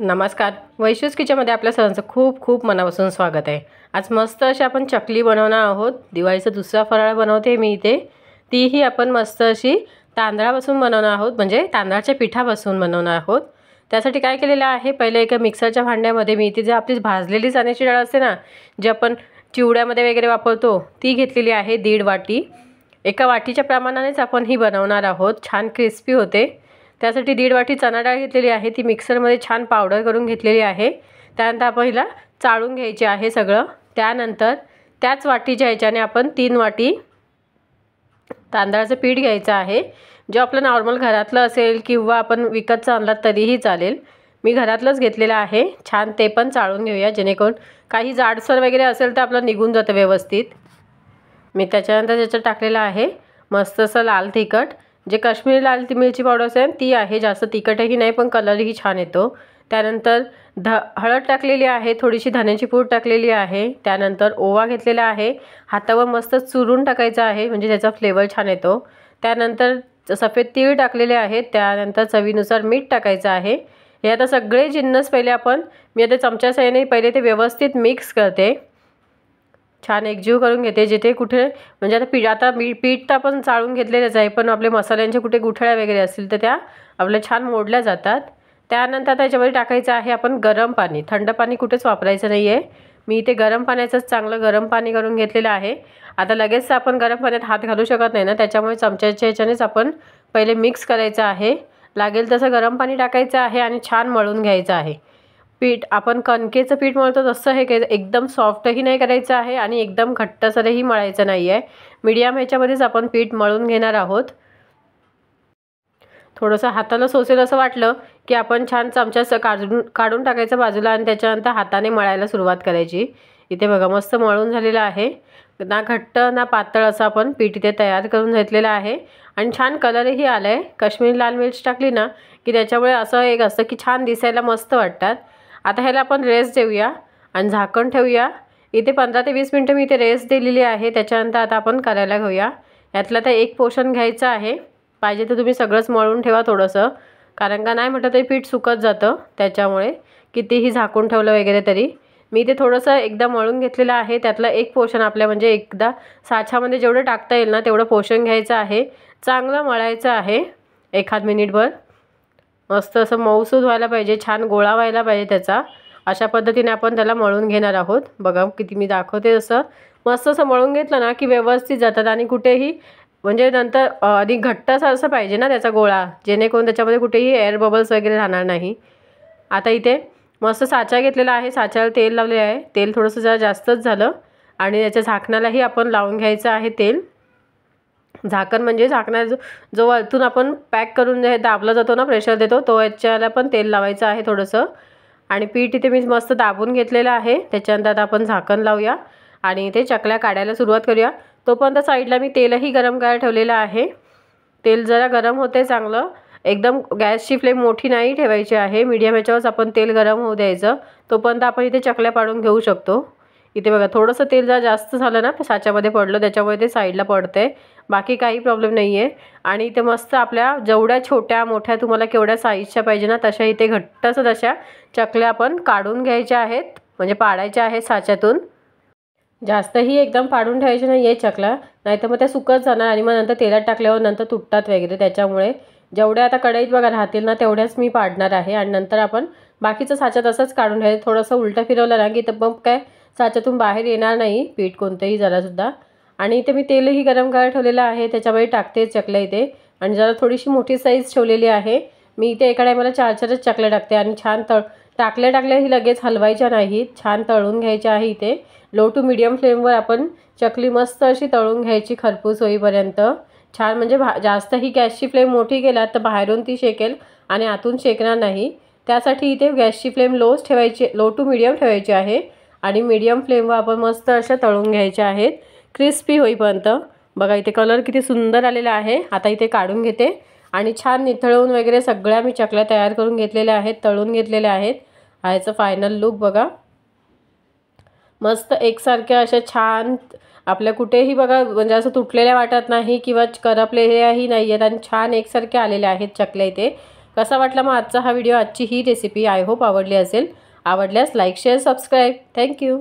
नमस्कार वैशूस किचनमध्ये आपल्या सर्वांचं खूप खूप मनापासून स्वागत आहे आज मस्त अशी आपण चकली बनवणार आहोत दिवाळीचा दुसरा फराळ बनवते मी इथे तीही आपण मस्त अशी तांदळापासून बनवणार आहोत म्हणजे तांदळाच्या पिठापासून बनवणार आहोत त्यासाठी काय केलेलं आहे पहिले एका मिक्सरच्या भांड्यामध्ये मी इथे जे आपली भाजलेली जाण्याची डाळ असते ना जी आपण चिवड्यामध्ये वगैरे वापरतो ती घेतलेली आहे दीड वाटी एका वाटीच्या प्रमाणानेच आपण ही बनवणार आहोत छान क्रिस्पी होते त्यासाठी दीड वाटी चणा डाळ घेतलेली आहे ती मिक्सरमध्ये छान पावडर करून घेतलेली आहे त्यानंतर आपण हिला चाळून घ्यायचे आहे सगळं त्यानंतर त्याच वाटीच्या ह्याच्याने आपण तीन वाटी तांदळाचं पीठ घ्यायचं आहे जो आपलं नॉर्मल घरातलं असेल किंवा आपण विकत आणला तरीही चालेल मी घरातलंच घेतलेलं आहे छान ते पण चाळून घेऊया जेणेकरून काही जाडसर वगैरे असेल तर आपलं निघून जातं व्यवस्थित मी त्याच्यानंतर त्याचं टाकलेलं आहे मस्त असं लाल तिखट जे काश्मीरी लाल ती मिरची पावडर असेल ती आहे जास्त तिखटही नाही पण कलरही छान येतो त्यानंतर ध हळद टाकलेली आहे थोडीशी धन्याची पूड टाकलेली आहे त्यानंतर ओवा घेतलेला आहे हातावर मस्त चुरून टाकायचा आहे म्हणजे त्याचा फ्लेवर छान येतो त्यानंतर सफेद तीळ टाकलेले आहेत त्यानंतर चवीनुसार मीठ टाकायचं आहे हे आता सगळे जिन्नस पहिले आपण मी आता चमच्या साह्याने पहिले ते व्यवस्थित मिक्स करते छान एकजीव करून घेते जिथे कुठे म्हणजे आता पी आता मी पीठ तर आपण चाळून घेतलेलंच आहे पण आपले मसाल्यांचे कुठे गुठळ्या वगैरे असतील तर त्या आपल्या छान मोडल्या जातात त्यानंतर आता याच्यामध्ये टाकायचं आहे आपण गरम पाणी थंड पाणी कुठेच वापरायचं नाही आहे मी इथे गरम पाण्याचंच चांगलं गरम पाणी करून घेतलेलं आहे आता लगेच आपण गरम पाण्यात हात घालू शकत नाही ना त्याच्यामुळे चमच्याच्या ह्याच्यानेच आपण पहिले मिक्स करायचं आहे लागेल तसं गरम पाणी टाकायचं आहे आणि छान मळून घ्यायचं आहे पीठ आपण कणकेचं पीठ मळतो तसं हे करायचं एकदम सॉफ्टही नाही करायचं आहे आणि एकदम घट्टसरही मळायचं नाही आहे मीडियम ह्याच्यामध्येच आपण पीठ मळून घेणार आहोत थोडंसं हाताला सोसेल असं वाटलं की आपण छान चमचा काढून काढून टाकायचं बाजूला आणि त्याच्यानंतर हाताने मळायला सुरुवात करायची इथे बघा मस्त मळून झालेलं आहे ना घट्ट ना पातळ असं आपण पीठ इथे तयार करून घेतलेलं आहे आणि छान कलरही आला आहे काश्मीरी लाल मिर्च टाकली ना की त्याच्यामुळे असं एक असतं की छान दिसायला मस्त वाटतात आता ह्याला आपण रेस्ट देऊया आणि झाकण ठेवूया इथे पंधरा ते वीस मिनटं मी इथे रेस्ट दिलेली आहे त्याच्यानंतर आता आपण करायला घेऊया यातला तर एक पोषण घ्यायचं आहे पाहिजे तर तुम्ही सगळंच मळून ठेवा थोडंसं कारण का नाही म्हटलं तरी पीठ सुकत जातं त्याच्यामुळे कितीही झाकून ठेवलं वगैरे तरी मी ते थोडंसं एकदा मळून घेतलेलं आहे त्यातलं एक पोषण आपल्या म्हणजे एकदा साच्यामध्ये जेवढं टाकता येईल ना तेवढं पोषण घ्यायचं आहे चांगलं मळायचं आहे एखाद मिनिटभर मस्त असं मऊसूद व्हायला पाहिजे छान गोळा व्हायला पाहिजे त्याचा अशा पद्धतीने आपण त्याला मळून घेणार आहोत बघा किती मी दाखवते असं मस्त असं मळून घेतलं ना की व्यवस्थित जातात आणि कुठेही म्हणजे नंतर अधिक घट्टसा असं पाहिजे ना त्याचा गोळा जेणेकरून त्याच्यामध्ये कुठेही एअर बबल्स वगैरे राहणार नाही आता इथे मस्त साचा घेतलेला आहे साच्याला तेल लावले आहे तेल थोडंसं जरा जास्तच झालं आणि त्याच्या झाकणालाही आपण लावून घ्यायचं आहे तेल झाकण म्हणजे झाकण्या जो जो वरतून आपण पॅक करून जे दाबला जातो ना प्रेशर देतो तो याच्याला पण तेल लावायचं आहे थोडंसं आणि पीठ इथे मी मस्त दाबून घेतलेलं आहे त्याच्यानंतर आता आपण झाकण लावूया आणि इथे चकल्या काढायला सुरुवात करूया तोपर्यंत साईडला मी तेलही गरम करायला ठेवलेलं आहे तेल जरा गरम होते चांगलं एकदम गॅसची फ्लेम मोठी नाही ठेवायची आहे मीडियम याच्यावरच आपण तेल गरम होऊ द्यायचं तोपर्यंत आपण इथे चकल्या पाडून घेऊ शकतो इथे बघा थोडंसं तेल जरा जास्त झालं ना साच्यामध्ये पडलं त्याच्यामुळे ते साईडला पडते बाकी काही प्रॉब्लेम नाही आहे आणि इथे मस्त आपल्या जेवढ्या छोट्या मोठ्या तुम्हाला केवढ्या साईजच्या पाहिजे ना तशा इथे घट्टच तशा चकल्या आपण काढून घ्यायच्या आहेत म्हणजे पाडायच्या आहेत साच्यातून जास्तही एकदम पाडून ठेवायचे नाही आहे चकला नाहीतर मग त्या सुकत जाणार आणि मग नंतर तेलात टाकल्यावर नंतर तुटतात वगैरे त्याच्यामुळे जेवढ्या आता कढईत बघा राहतील ना तेवढ्याच मी पाडणार आहे आणि नंतर आपण बाकीचं साच्यात तसंच काढून ठेवायचं थोडंसं उलटं फिरवलं ना की तर मग काय साच्यातून बाहेर येणार नाही पीठ कोणतंही जरासुद्धा आणि इथे मी तेलही गरम करायला ठेवलेलं आहे त्याच्यामध्ये टाकते चकल्या इथे आणि जरा थोडीशी मोठी साईज ठेवलेली आहे मी इथे एका टायमाला चार चारच चकल्या टाकते आणि छान तळ टाकल्या टाकल्या ही लगेच हलवायच्या नाहीत छान तळून घ्यायच्या आहे इथे लो टू मिडियम फ्लेमवर आपण चकली मस्त अशी तळून घ्यायची खरपूस होईपर्यंत छान म्हणजे भा जास्त ही गॅसची फ्लेम मोठी केला तर बाहेरून ती शेकेल आणि आतून शेकणार नाही त्यासाठी इथे गॅसची फ्लेम लोच ठेवायची लो टू मिडियम ठेवायची आहे आणि मीडियम फ्लेमवर आपण मस्त अशा तळून घ्यायच्या आहेत क्रिस्पी होईपर्यंत बघा इथे कलर किती सुंदर आलेला आहे आता इथे काढून घेते आणि छान निथळून वगैरे सगळ्या मी चकल्या तयार करून घेतलेल्या आहेत तळून घेतलेल्या आहेत ह्याचं फायनल लुक बघा मस्त एकसारख्या अशा छान आपल्या कुठेही बघा म्हणजे असं तुटलेल्या वाटत नाही किंवा करपलेल्याही नाही आहेत आणि छान एकसारख्या आलेल्या आहेत चकल्या इथे कसा वाटला मग आजचा हा व्हिडिओ आजची ही रेसिपी आय होप आवडली असेल आवडल्यास लाईक शेअर सबस्क्राईब थँक्यू